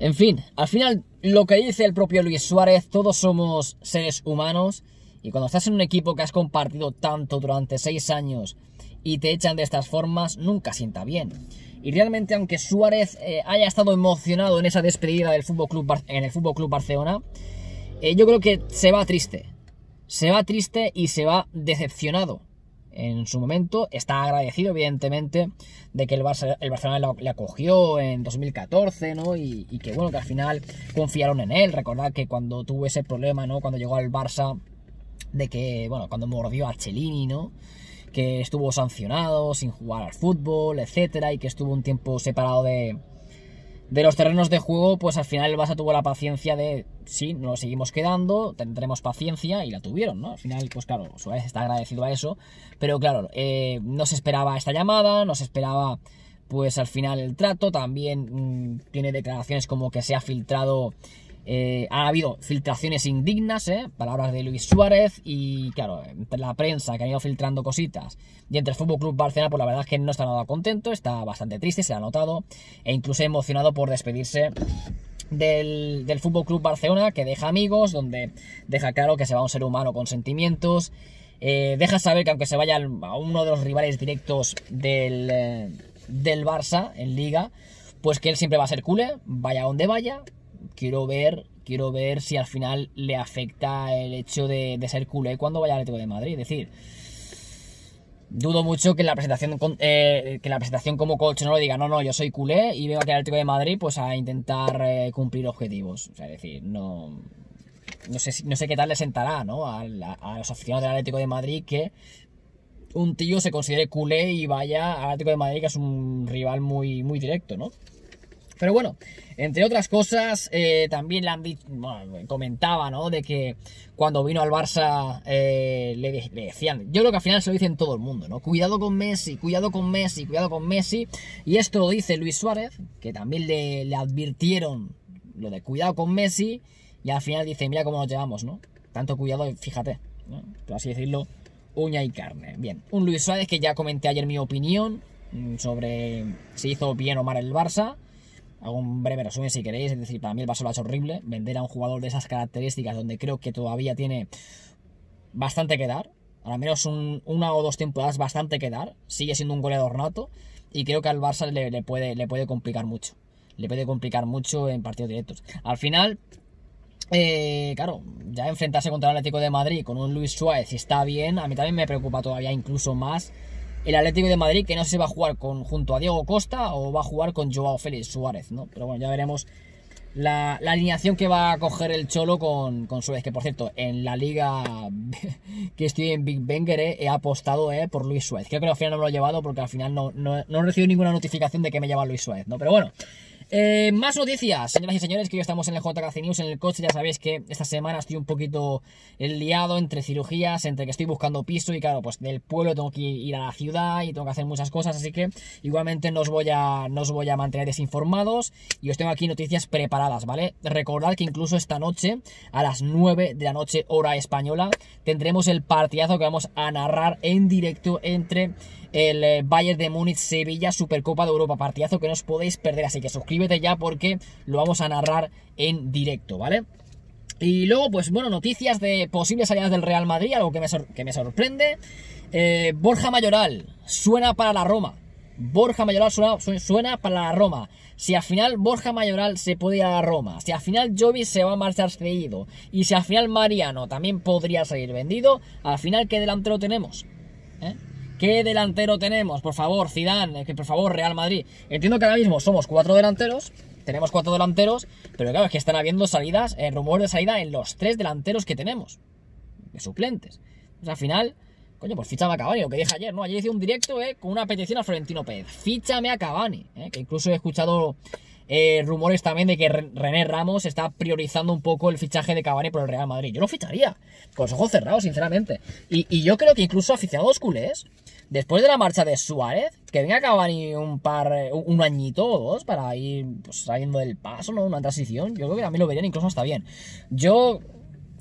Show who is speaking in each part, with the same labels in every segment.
Speaker 1: En fin, al final lo que dice el propio Luis Suárez, todos somos seres humanos y cuando estás en un equipo que has compartido tanto durante seis años y te echan de estas formas, nunca sienta bien. Y realmente, aunque Suárez eh, haya estado emocionado en esa despedida del Fútbol Club en el Fútbol Club Barcelona, eh, yo creo que se va triste. Se va triste y se va decepcionado en su momento. Está agradecido, evidentemente, de que el, el Barcelona le acogió en 2014, ¿no? Y, que bueno, que al final confiaron en él. Recordad que cuando tuvo ese problema, ¿no? Cuando llegó al Barça, de que, bueno, cuando mordió a Cellini, ¿no? que estuvo sancionado, sin jugar al fútbol, etcétera, y que estuvo un tiempo separado de, de los terrenos de juego, pues al final el Barça tuvo la paciencia de, sí, nos seguimos quedando, tendremos paciencia, y la tuvieron, ¿no? Al final, pues claro, Suárez está agradecido a eso, pero claro, eh, no se esperaba esta llamada, no se esperaba, pues al final el trato, también mm, tiene declaraciones como que se ha filtrado eh, ha habido filtraciones indignas, eh, palabras de Luis Suárez y, claro, entre la prensa que han ido filtrando cositas. Y entre el Fútbol Club Barcelona, pues la verdad es que no está nada contento, está bastante triste, se ha notado, e incluso emocionado por despedirse del, del Fútbol Club Barcelona, que deja amigos, donde deja claro que se va un ser humano con sentimientos. Eh, deja saber que aunque se vaya a uno de los rivales directos del, del Barça en Liga, pues que él siempre va a ser culé, vaya donde vaya, quiero ver, quiero ver si al final le afecta el hecho de, ser culé cuando vaya al Atlético de Madrid. Es decir, dudo mucho que la presentación eh, que la presentación como coach no lo diga, no, no, yo soy culé y vengo aquí al Atlético de Madrid pues a intentar eh, cumplir objetivos. es decir, no. No sé, no sé qué tal le sentará a, a los aficionados del Atlético de Madrid que un tío se considere culé y vaya al Atlético de Madrid, que es un rival muy, muy directo, ¿no? Pero bueno, entre otras cosas, eh, también le comentaba, ¿no? De que cuando vino al Barça eh, le, decían, yo creo que al final se lo dicen todo el mundo, ¿no? Cuidado con Messi, cuidado con Messi, cuidado con Messi. Y esto lo dice Luis Suárez, que también le, advirtieron lo de cuidado con Messi. Y al final dice, mira cómo nos llevamos, ¿no? Tanto cuidado, fíjate, Por así decirlo, uña y carne. Bien, un Luis Suárez que ya comenté ayer mi opinión mm, sobre si hizo bien o mal el Barça hago un breve resumen si queréis, es decir, para mí el ha hecho horrible, vender a un jugador de esas características donde creo que todavía tiene bastante que dar, al menos un, una o dos temporadas bastante que dar, sigue siendo un goleador nato y creo que al Barça le, puede, le puede complicar mucho, le puede complicar mucho en partidos directos. Al final, eh, claro, ya enfrentarse contra el Atlético de Madrid con un Luis Suárez, está bien, a mí también me preocupa todavía incluso más el Atlético de Madrid, que no se va a jugar con, junto a Diego Costa o va a jugar con Joao Félix Suárez, ¿no? Pero bueno, ya veremos la, alineación que va a coger el Cholo con, con Suárez, que por cierto, en la liga que estoy en Big Banger eh, he apostado eh, por Luis Suárez. Creo que al final no me lo he llevado porque al final no, no, no he recibido ninguna notificación de que me lleva Luis Suárez, ¿no? Pero bueno. Eh, más noticias, señoras y señores, que hoy estamos en el JKC News, en el coche. Ya sabéis que esta semana estoy un poquito eh, liado entre cirugías, entre que estoy buscando piso y, claro, pues del pueblo tengo que ir a la ciudad y tengo que hacer muchas cosas. Así que igualmente nos voy a, nos voy a mantener desinformados y os tengo aquí noticias preparadas, ¿vale? Recordad que incluso esta noche, a las 9 de la noche, hora española, tendremos el partidazo que vamos a narrar en directo entre el eh, Bayern de Múnich-Sevilla Supercopa de Europa. Partidazo que no os podéis perder, así que suscribíos ya porque lo vamos a narrar en directo, ¿vale? Y luego, pues bueno, noticias de posibles salidas del Real Madrid, algo que me, que me sorprende. Eh, Borja Mayoral suena para la Roma. Borja Mayoral suena, para la Roma. Si al final Borja Mayoral se puede ir a la Roma, si al final Jovi se va a marchar cedido, y si al final Mariano también podría salir vendido, al final, ¿qué delantero tenemos? ¿Qué delantero tenemos? Por favor, Zidane, por favor, Real Madrid. Entiendo que ahora mismo somos cuatro delanteros, tenemos cuatro delanteros, pero claro, es que están habiendo salidas, eh, rumores de salida en los tres delanteros que tenemos, de suplentes. O sea, al final, coño, pues fichame a Cavani, lo que dije ayer, ¿no? Ayer hice un directo eh, con una petición a Florentino Pérez. Fíchame a Cavani, eh, que incluso he escuchado eh, rumores también de que René Ramos está priorizando un poco el fichaje de Cavani por el Real Madrid. Yo lo ficharía, con los ojos cerrados, sinceramente. Y, yo creo que incluso aficionados culés, después de la marcha de Suárez, que venga Cavani un par, eh, un añito o dos para ir pues, saliendo del paso, ¿no? Una transición, yo creo que también lo verían incluso está bien. Yo,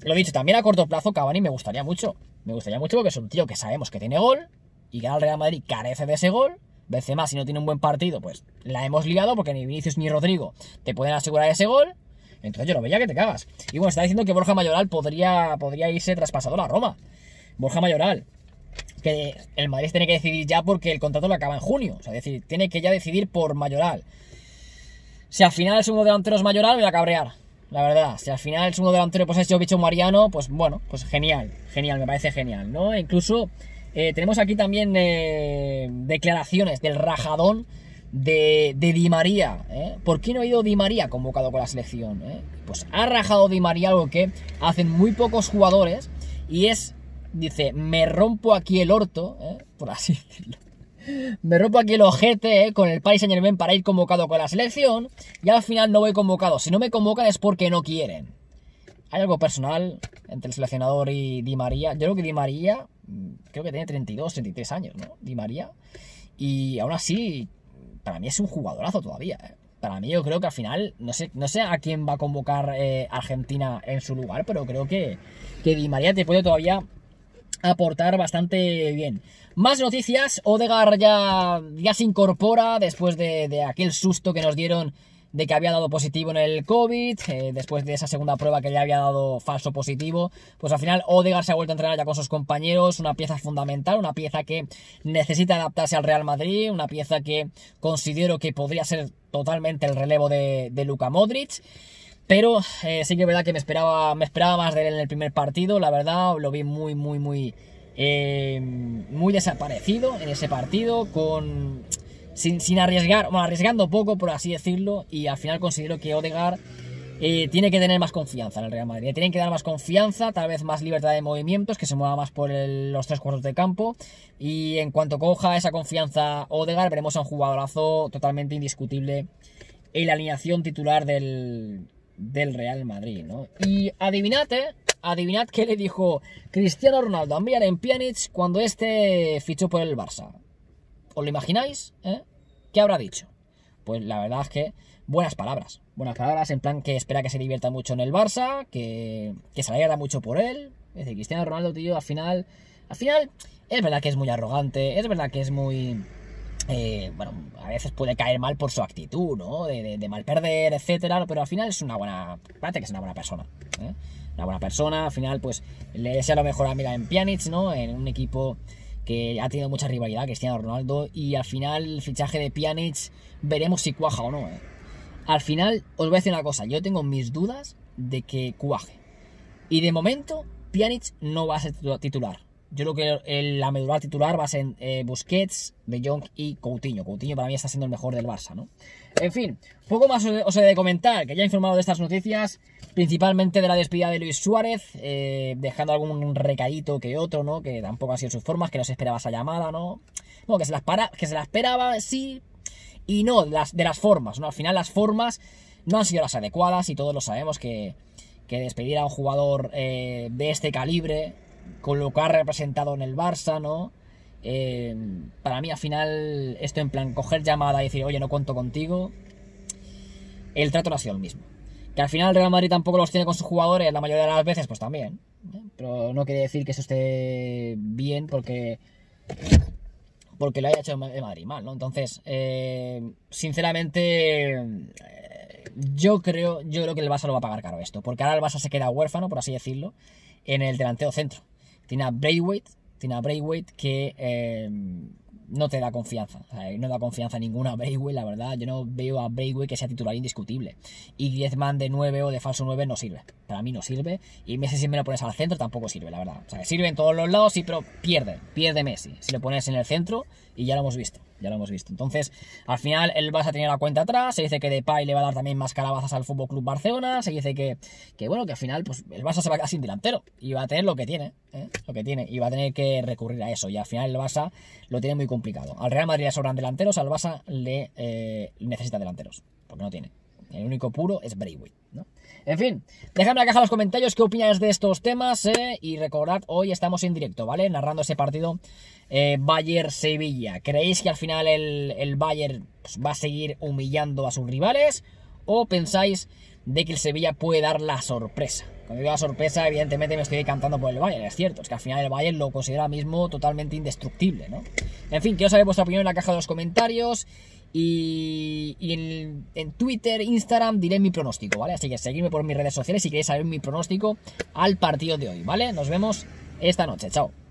Speaker 1: lo he dicho, también a corto plazo Cavani me gustaría mucho. Me gustaría mucho porque es un tío que sabemos que tiene gol y que al Real Madrid carece de ese gol más si no tiene un buen partido, pues la hemos liado porque ni Vinicius ni Rodrigo te pueden asegurar ese gol. Entonces yo lo veía que te cagas. Y bueno, está diciendo que Borja Mayoral podría, podría irse traspasado a Roma. Borja Mayoral. Que el Madrid tiene que decidir ya porque el contrato lo acaba en junio. O sea, decir, tiene que ya decidir por Mayoral. Si al final el segundo delantero es Mayoral, me va a cabrear. La verdad, si al final el segundo delantero pues, es Jovic Mariano, pues bueno, pues genial, genial, me parece genial, ¿no? E incluso eh, tenemos aquí también eh, declaraciones del rajadón de, Di María. ¿eh? ¿Por qué no ha ido Di María convocado con la selección? Pues ha rajado Di María algo que hacen muy pocos jugadores y es, dice, me rompo aquí el orto, por así decirlo. Me rompo aquí el ojete con el Paris Saint Germain para ir convocado con la selección y al final no voy convocado. Si no me convocan es porque no quieren hay algo personal entre el seleccionador y Di María. Yo creo que Di María, mm, creo que tiene 32, 33 años, ¿no? Di María. Y aún así, para mí es un jugadorazo todavía. ¿eh? Para mí yo creo que al final, no sé, no sé a quién va a convocar eh, Argentina en su lugar, pero creo que, Di María te puede todavía aportar bastante bien. Más noticias, Odegar ya, ya se incorpora después de, de aquel susto que nos dieron de que había dado positivo en el COVID, eh, después de esa segunda prueba que ya había dado falso positivo, pues al final odegar se ha vuelto a entrenar ya con sus compañeros, una pieza fundamental, una pieza que necesita adaptarse al Real Madrid, una pieza que considero que podría ser totalmente el relevo de, luca Luka Modric. Pero eh, sí que es verdad que me esperaba, me esperaba más de él en el primer partido, la verdad, lo vi muy, muy, muy, eh, muy desaparecido en ese partido, con sin, arriesgar, arriesgando poco, por así decirlo, y al final considero que Odegaard eh, tiene que tener más confianza en el Real Madrid. Tiene tienen que dar más confianza, tal vez más libertad de movimientos, que se mueva más por los tres cuartos de campo. Y en cuanto coja esa confianza Odegar, veremos a un jugadorazo totalmente indiscutible en la alineación titular del, Real Madrid. Y adivinate? Adivinad qué le dijo Cristiano Ronaldo a Milan en cuando este fichó por el Barça. ¿Os lo imagináis? Eh? ¿Qué habrá dicho? Pues la verdad es que buenas palabras. Buenas palabras, en plan que espera que se divierta mucho en el Barça, que, que se alegra mucho por él. Es decir, Cristiano Ronaldo, tío, al final. Al final, es verdad que es muy arrogante, es verdad que es muy. Eh, bueno, a veces puede caer mal por su actitud, ¿no? De, mal perder, etcétera, pero al final es una buena. Parece que es una buena persona. ¿eh? Una buena persona, al final, pues le desea lo mejor a en Pjanic, ¿no? En un equipo que ha tenido mucha rivalidad Cristiano Ronaldo y al final el fichaje de Pjanic veremos si cuaja o no. ¿eh? Al final os voy a decir una cosa, yo tengo mis dudas de que cuaje. Y de momento Pjanic no va a ser titular. Yo creo que la medular titular va a ser eh, Busquets, De Jong y Coutinho. Coutinho para mí está siendo el mejor del Barça, ¿no? En fin, poco más os, os he de comentar, que ya he informado de estas noticias principalmente de la despedida de Luis Suárez, eh, dejando algún recadito que otro, ¿no? Que tampoco ha sido sus formas, que no se esperaba esa llamada, ¿no? que se las, para, que se la esperaba, sí, y no, de las, de las formas, ¿no? Al final las formas no han sido las adecuadas y todos lo sabemos que, despedir a un jugador eh, de este calibre, con lo que ha representado en el Barça, ¿no? Eh, para mí al final esto en plan coger llamada y decir, oye, no cuento contigo, el trato no ha sido el mismo. Que al final el Real Madrid tampoco los tiene con sus jugadores, la mayoría de las veces, pues también. Pero no quiere decir que eso esté bien porque. Porque lo haya hecho el Madrid mal, ¿no? Entonces, eh, sinceramente, yo creo, yo creo que el Barça lo va a pagar caro esto. Porque ahora el Barça se queda huérfano, por así decirlo, en el delanteo centro. Tiene a Braithwaite, tiene a Braithwaite que eh, no te da confianza. Eh, no da confianza ninguna a Brayway, la verdad. Yo no veo a Brayway que sea titular indiscutible. Y Griezmann de 9 o de falso 9 no sirve. Para mí no sirve. Y Messi si me lo pones al centro tampoco sirve, la verdad. O sea, sirve en todos los lados, sí, pero pierde. Pierde Messi. Si lo pones en el centro, y ya lo hemos visto, ya lo hemos visto. Entonces, al final el Barça tiene la cuenta atrás, se dice que Depay le va a dar también más calabazas al Fútbol Club Barcelona, se dice que, que bueno, que al final pues el Barça se va a quedar sin delantero y va a tener lo que tiene, ¿eh? lo que tiene y va a tener que recurrir a eso y al final el Barça lo tiene muy complicado. Al Real Madrid le sobran delanteros, al Barça le eh, necesita delanteros, porque no tiene. El único puro es Braithwaite, ¿no? En fin, dejadme la caja en los comentarios qué opináis de estos temas eh, y recordad, hoy estamos en directo, ¿vale? Narrando ese partido eh, Bayern-Sevilla. ¿Creéis que al final el, el Bayern pues, va a seguir humillando a sus rivales o pensáis de que el Sevilla puede dar la sorpresa. Cuando digo la sorpresa, evidentemente me estoy cantando por el Bayern, es cierto, es que al final el Bayern lo considera mismo totalmente indestructible, ¿no? En fin, quiero saber vuestra opinión en la caja de los comentarios y, en, en, Twitter, Instagram diré mi pronóstico, ¿vale? Así que seguidme por mis redes sociales si queréis saber mi pronóstico al partido de hoy, ¿vale? Nos vemos esta noche, chao.